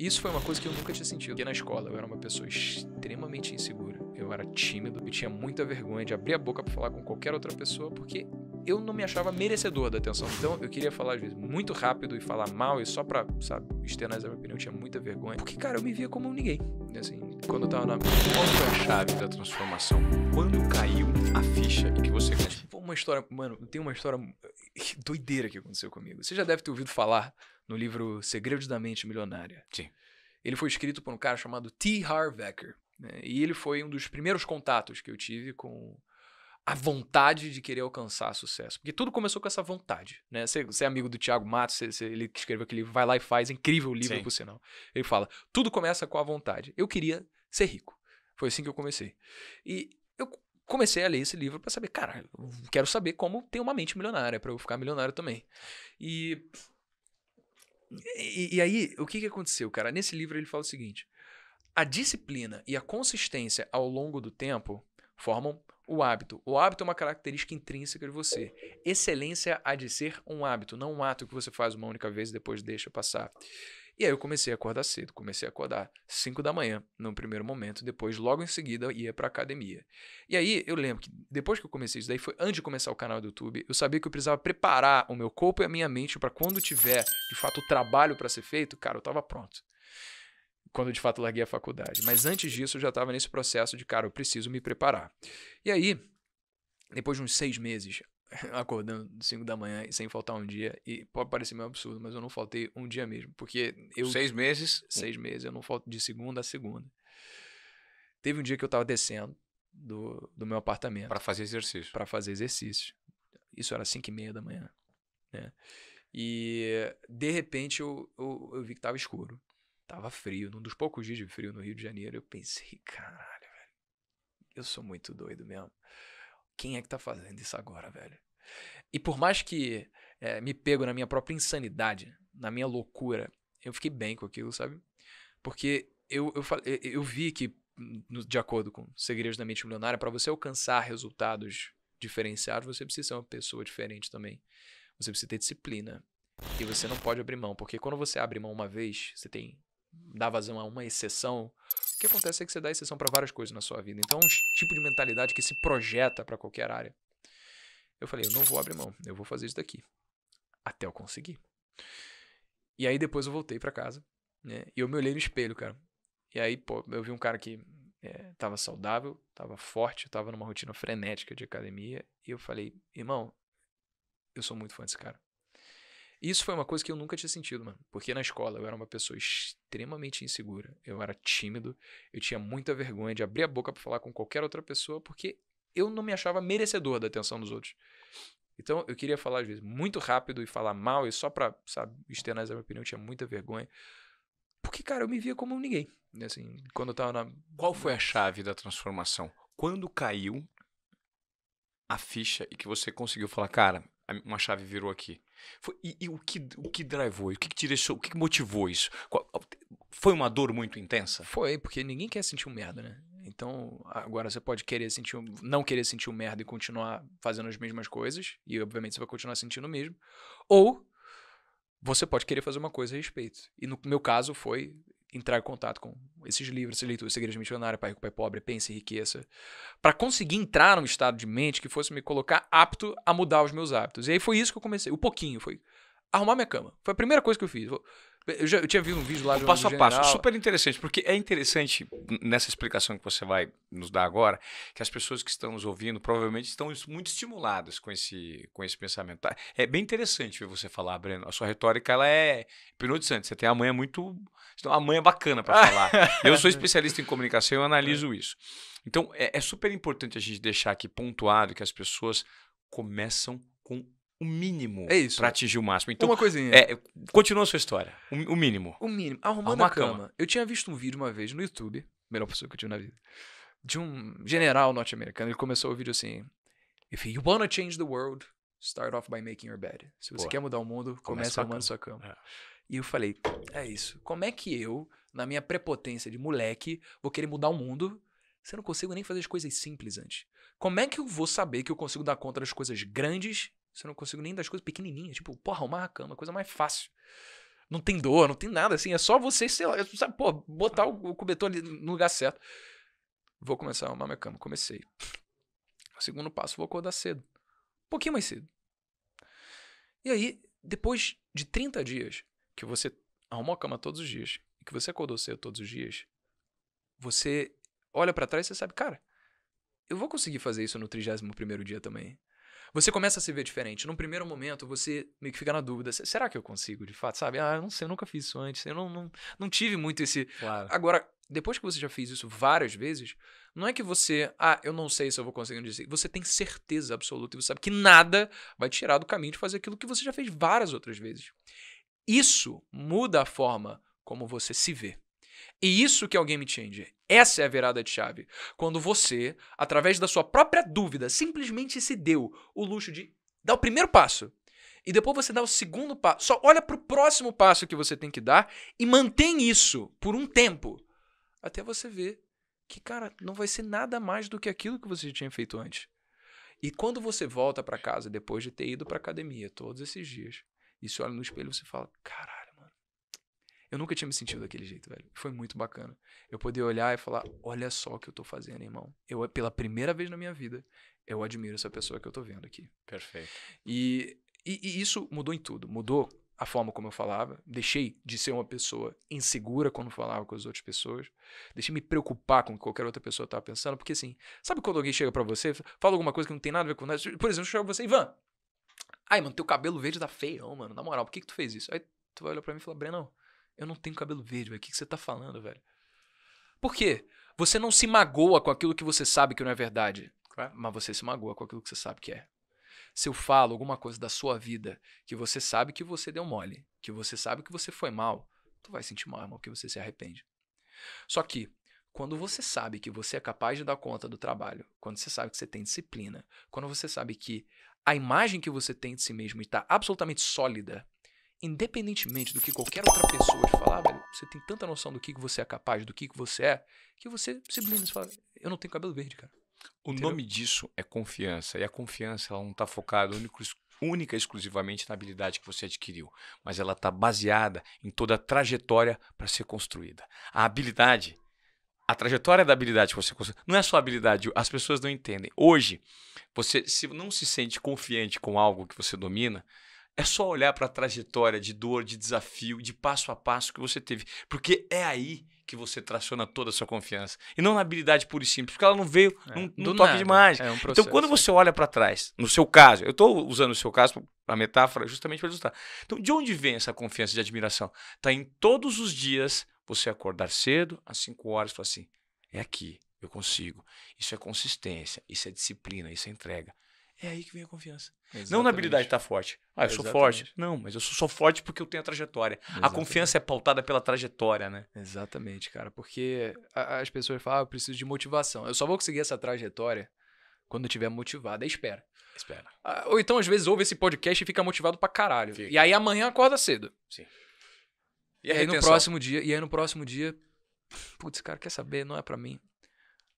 Isso foi uma coisa que eu nunca tinha sentido. Porque na escola eu era uma pessoa extremamente insegura. Eu era tímido, eu tinha muita vergonha de abrir a boca para falar com qualquer outra pessoa, porque eu não me achava merecedor da atenção. Então eu queria falar, às vezes, muito rápido e falar mal, e só pra, sabe, externar essa minha opinião, eu tinha muita vergonha. Porque, cara, eu me via como ninguém. Assim, quando eu tava na a chave da transformação, quando caiu a ficha e que você. Pô, uma história, mano, tem uma história que doideira que aconteceu comigo. Você já deve ter ouvido falar no livro Segredos da Mente Milionária. Sim. Ele foi escrito por um cara chamado T. Harv Eker. Né? E ele foi um dos primeiros contatos que eu tive com a vontade de querer alcançar sucesso. Porque tudo começou com essa vontade, né? Você, você é amigo do Tiago Matos, você, você, ele escreveu aquele Vai Lá e Faz, incrível livro, Sim. por sinal. Ele fala, tudo começa com a vontade. Eu queria ser rico. Foi assim que eu comecei. E comecei a ler esse livro para saber, cara, quero saber como ter uma mente milionária para eu ficar milionário também. E, e, e aí, o que, que aconteceu, cara? Nesse livro ele fala o seguinte: a disciplina e a consistência ao longo do tempo formam o hábito. O hábito é uma característica intrínseca de você. Excelência há de ser um hábito, não um ato que você faz uma única vez e depois deixa passar. E aí eu comecei a acordar cedo, comecei a acordar 5 da manhã no primeiro momento, depois logo em seguida ia para academia. E aí eu lembro que depois que eu comecei isso daí foi antes de começar o canal do YouTube, eu sabia que eu precisava preparar o meu corpo e a minha mente para quando tiver de fato o trabalho para ser feito, cara, eu tava pronto quando de fato larguei a faculdade. Mas antes disso, eu já estava nesse processo de, cara, eu preciso me preparar. E aí, depois de uns seis meses, acordando 5 da manhã sem faltar um dia. E pode parecer meio absurdo, mas eu não faltei um dia mesmo. Porque eu. Seis meses? Seis meses, eu não falto de segunda a segunda. Teve um dia que eu tava descendo do, do meu apartamento. para fazer exercício. para fazer exercício. Isso era 5 e meia da manhã. Né? E de repente eu, eu, eu vi que tava escuro. Tava frio, num dos poucos dias de frio no Rio de Janeiro. Eu pensei, caralho, velho, eu sou muito doido mesmo quem é que tá fazendo isso agora, velho? E por mais que é, me pego na minha própria insanidade, na minha loucura, eu fiquei bem com aquilo, sabe? Porque eu, eu, eu vi que, de acordo com Segredos da Mente Milionária, para você alcançar resultados diferenciados, você precisa ser uma pessoa diferente também. Você precisa ter disciplina. E você não pode abrir mão, porque quando você abre mão uma vez, você tem dá vazão a uma exceção, que acontece é que você dá exceção para várias coisas na sua vida. Então é um tipo de mentalidade que se projeta para qualquer área. Eu falei, eu não vou abrir mão, eu vou fazer isso daqui. Até eu conseguir. E aí depois eu voltei para casa, né? E eu me olhei no espelho, cara. E aí, pô, eu vi um cara que é, tava saudável, tava forte, tava numa rotina frenética de academia. E eu falei, irmão, eu sou muito fã desse cara. Isso foi uma coisa que eu nunca tinha sentido, mano. Porque na escola eu era uma pessoa extremamente insegura. Eu era tímido. Eu tinha muita vergonha de abrir a boca para falar com qualquer outra pessoa, porque eu não me achava merecedor da atenção dos outros. Então eu queria falar, às vezes, muito rápido e falar mal, e só pra, sabe, externar essa minha opinião, eu tinha muita vergonha. Porque, cara, eu me via como ninguém. Assim, quando eu tava na. Qual foi a chave da transformação? Quando caiu a ficha e que você conseguiu falar, cara, uma chave virou aqui. Foi, e, e o que o que drivou? O que, que O que, que motivou isso? Qual, foi uma dor muito intensa? Foi, porque ninguém quer sentir um merda, né? Então, agora você pode querer sentir, um, não querer sentir um merda e continuar fazendo as mesmas coisas, e obviamente você vai continuar sentindo o mesmo. Ou você pode querer fazer uma coisa a respeito. E no meu caso foi, entrar em contato com esses livros, essas leituras, Segredos Missionários, Pai Rico, Pai Pobre, Pense e Riqueza, para conseguir entrar num estado de mente que fosse me colocar apto a mudar os meus hábitos. E aí foi isso que eu comecei, o um pouquinho, foi arrumar minha cama. Foi a primeira coisa que eu fiz. Eu já eu tinha visto um vídeo lá o de um passo a passo, super interessante, porque é interessante nessa explicação que você vai nos dar agora, que as pessoas que estão nos ouvindo provavelmente estão muito estimuladas com esse, com esse pensamento. Tá? É bem interessante ver você falar, Breno. A sua retórica ela é hipnotizante. Você tem a manha muito, então a manha bacana para falar. eu sou especialista em comunicação e analiso é. isso. Então é, é super importante a gente deixar aqui pontuado que as pessoas começam com o mínimo é isso. pra atingir o máximo. Então, uma coisinha. É, continua a sua história. O, o mínimo. O mínimo. Arrumando Arruma a cama. cama. Eu tinha visto um vídeo uma vez no YouTube, melhor pessoa que eu tive na vida, de um general norte-americano. Ele começou o vídeo assim: If you wanna change the world, start off by making your bed. Se você quer mudar o mundo, começa arrumando sua cama. É. E eu falei: É isso. Como é que eu, na minha prepotência de moleque, vou querer mudar o mundo? Se eu não consigo nem fazer as coisas simples antes. Como é que eu vou saber que eu consigo dar conta das coisas grandes você não consigo nem das coisas pequenininhas, tipo, porra, arrumar a cama, coisa mais fácil. Não tem dor, não tem nada assim, é só você, sei lá, sabe, pô, botar o, cobertor ali no lugar certo. Vou começar a arrumar minha cama, comecei. O segundo passo, vou acordar cedo. Um pouquinho mais cedo. E aí, depois de 30 dias que você arrumou a cama todos os dias, que você acordou cedo todos os dias, você olha para trás e você sabe, cara, eu vou conseguir fazer isso no 31 dia também. Você começa a se ver diferente. Num primeiro momento, você meio que fica na dúvida: será que eu consigo de fato? Sabe? Ah, eu não sei, eu nunca fiz isso antes. Eu não, não, não tive muito esse. Claro. Agora, depois que você já fez isso várias vezes, não é que você, ah, eu não sei se eu vou conseguir dizer. Você tem certeza absoluta e você sabe que nada vai tirar do caminho de fazer aquilo que você já fez várias outras vezes. Isso muda a forma como você se vê. E isso que é o game changer. Essa é a virada de chave. Quando você, através da sua própria dúvida, simplesmente se deu o luxo de dar o primeiro passo. E depois você dá o segundo passo. Só olha para o próximo passo que você tem que dar e mantém isso por um tempo. Até você ver que, cara, não vai ser nada mais do que aquilo que você tinha feito antes. E quando você volta para casa depois de ter ido para academia todos esses dias, e se olha no espelho, você fala: caralho eu nunca tinha me sentido daquele jeito, velho. Foi muito bacana. Eu poder olhar e falar: olha só o que eu tô fazendo, irmão. Eu, pela primeira vez na minha vida, eu admiro essa pessoa que eu tô vendo aqui. Perfeito. E, e, e isso mudou em tudo. Mudou a forma como eu falava, deixei de ser uma pessoa insegura quando falava com as outras pessoas, deixei me preocupar com o que qualquer outra pessoa estava pensando, porque assim, sabe quando alguém chega para você, fala alguma coisa que não tem nada a ver com nada, por exemplo, chega pra você, Ivan, ai, mano, teu cabelo verde tá feião, mano, na moral, por que que tu fez isso? Aí tu vai olhar pra mim e falar, Brenão, eu não tenho cabelo verde, velho. O que, que você tá falando, velho? Por quê? Você não se magoa com aquilo que você sabe que não é verdade. Claro. Mas você se magoa com aquilo que você sabe que é. Se eu falo alguma coisa da sua vida que você sabe que você deu mole, que você sabe que você foi mal, tu vai sentir mal, irmão, que você se arrepende. Só que, quando você sabe que você é capaz de dar conta do trabalho, quando você sabe que você tem disciplina, quando você sabe que a imagem que você tem de si mesmo está absolutamente sólida, independentemente do que qualquer outra pessoa te falar, velho, você tem tanta noção do que, que você é capaz, do que, que você é, que você se blinda e fala, eu não tenho cabelo verde, cara. O Entendeu? nome disso é confiança. E a confiança ela não está focada única e exclusivamente na habilidade que você adquiriu, mas ela está baseada em toda a trajetória para ser construída. A habilidade, a trajetória da habilidade que você construiu, não é só habilidade, as pessoas não entendem. Hoje, você se não se sente confiante com algo que você domina, é só olhar para a trajetória de dor, de desafio, de passo a passo que você teve. Porque é aí que você traciona toda a sua confiança. E não na habilidade pura e simples, porque ela não veio é, num, num toque nada. de mágica. É um então, quando você olha para trás, no seu caso, eu estou usando o seu caso, a metáfora, justamente para ilustrar. Então, de onde vem essa confiança de admiração? Está em todos os dias você acordar cedo, às 5 horas, e falar assim: é aqui, eu consigo. Isso é consistência, isso é disciplina, isso é entrega. É aí que vem a confiança. Exatamente. Não na habilidade estar tá forte. Ah, eu Exatamente. sou forte. Não, mas eu sou só forte porque eu tenho a trajetória. Exatamente. A confiança é pautada pela trajetória, né? Exatamente, cara. Porque as pessoas falam, ah, eu preciso de motivação. Eu só vou conseguir essa trajetória quando eu estiver motivado. Aí é espera. Espera. Ah, ou então, às vezes, ouve esse podcast e fica motivado pra caralho. Fica. E aí amanhã acorda cedo. Sim. E, e aí no próximo dia, e aí no próximo dia, putz, cara, quer saber? Não é para mim.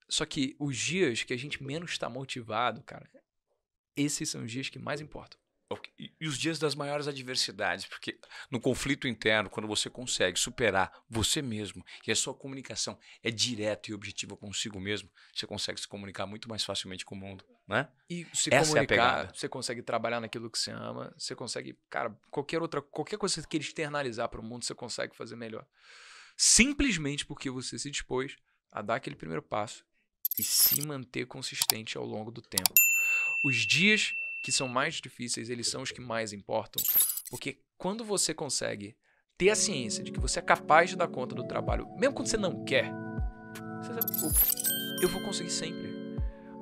Só que os dias que a gente menos está motivado, cara, esses são os dias que mais importam. Okay. E os dias das maiores adversidades, porque no conflito interno, quando você consegue superar você mesmo e a sua comunicação é direta e objetiva consigo mesmo, você consegue se comunicar muito mais facilmente com o mundo, né? E se Essa é comunicar, é você consegue trabalhar naquilo que você ama, você consegue, cara, qualquer outra, qualquer coisa que você queira externalizar para o mundo, você consegue fazer melhor. Simplesmente porque você se dispôs a dar aquele primeiro passo e se manter consistente ao longo do tempo. Os dias que são mais difíceis, eles são os que mais importam. Porque quando você consegue ter a ciência de que você é capaz de dar conta do trabalho, mesmo quando você não quer, você sabe, eu vou conseguir sempre.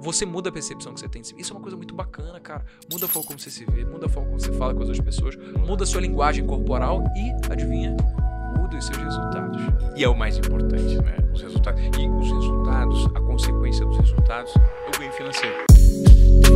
Você muda a percepção que você tem Isso é uma coisa muito bacana, cara. Muda a forma como você se vê, muda a forma como você fala com as outras pessoas, muda a sua linguagem corporal e, adivinha, muda os seus resultados. E é o mais importante, né? Os resultados. E os resultados, a consequência dos resultados é o ganho financeiro.